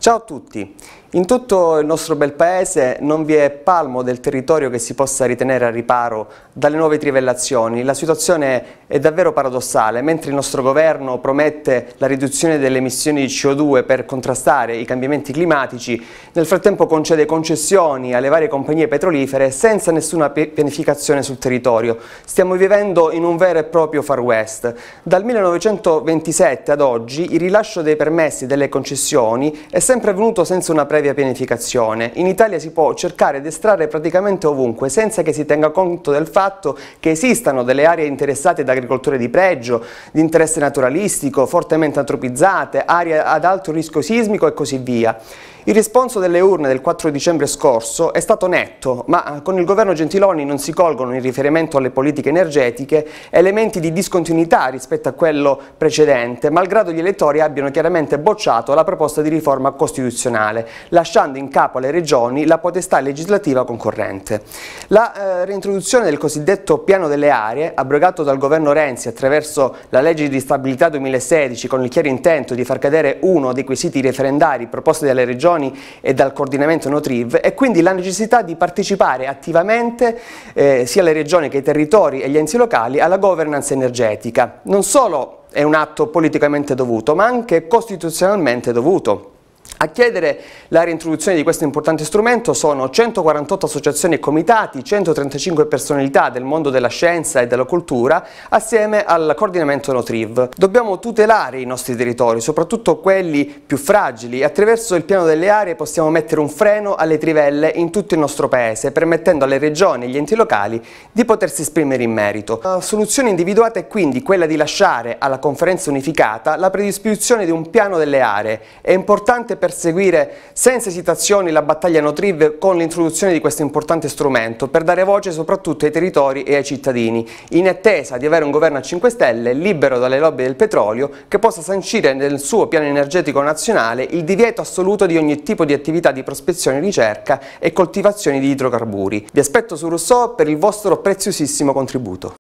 Ciao a tutti! In tutto il nostro bel paese non vi è palmo del territorio che si possa ritenere a riparo dalle nuove trivellazioni. La situazione è davvero paradossale. Mentre il nostro governo promette la riduzione delle emissioni di CO2 per contrastare i cambiamenti climatici, nel frattempo concede concessioni alle varie compagnie petrolifere senza nessuna pianificazione sul territorio. Stiamo vivendo in un vero e proprio far west. Dal 1927 ad oggi il rilascio dei permessi delle concessioni è sempre avvenuto senza una previa pianificazione. In Italia si può cercare ed estrarre praticamente ovunque, senza che si tenga conto del fatto che esistano delle aree interessate da agricolture di pregio, di interesse naturalistico, fortemente antropizzate, aree ad alto rischio sismico e così via. Il risponso delle urne del 4 dicembre scorso è stato netto, ma eh, con il governo Gentiloni non si colgono in riferimento alle politiche energetiche elementi di discontinuità rispetto a quello precedente, malgrado gli elettori abbiano chiaramente bocciato la proposta di riforma costituzionale, lasciando in capo alle regioni la potestà legislativa concorrente. La eh, reintroduzione del cosiddetto piano delle aree, abrogato dal governo Renzi attraverso la legge di stabilità 2016 con il chiaro intento di far cadere uno dei quesiti referendari proposti dalle regioni regioni e dal coordinamento Notriv e quindi la necessità di partecipare attivamente eh, sia le regioni che i territori e gli enti locali alla governance energetica. Non solo è un atto politicamente dovuto, ma anche costituzionalmente dovuto. A chiedere la reintroduzione di questo importante strumento sono 148 associazioni e comitati, 135 personalità del mondo della scienza e della cultura, assieme al coordinamento Notriv. Dobbiamo tutelare i nostri territori, soprattutto quelli più fragili, e attraverso il piano delle aree possiamo mettere un freno alle trivelle in tutto il nostro paese, permettendo alle regioni e agli enti locali di potersi esprimere in merito. La soluzione individuata è quindi quella di lasciare alla conferenza unificata la predisposizione di un piano delle aree. È importante perseguire senza esitazioni la battaglia Notriv con l'introduzione di questo importante strumento per dare voce soprattutto ai territori e ai cittadini, in attesa di avere un governo a 5 Stelle libero dalle lobby del petrolio che possa sancire nel suo piano energetico nazionale il divieto assoluto di ogni tipo di attività di prospezione, ricerca e coltivazione di idrocarburi. Vi aspetto su Rousseau per il vostro preziosissimo contributo.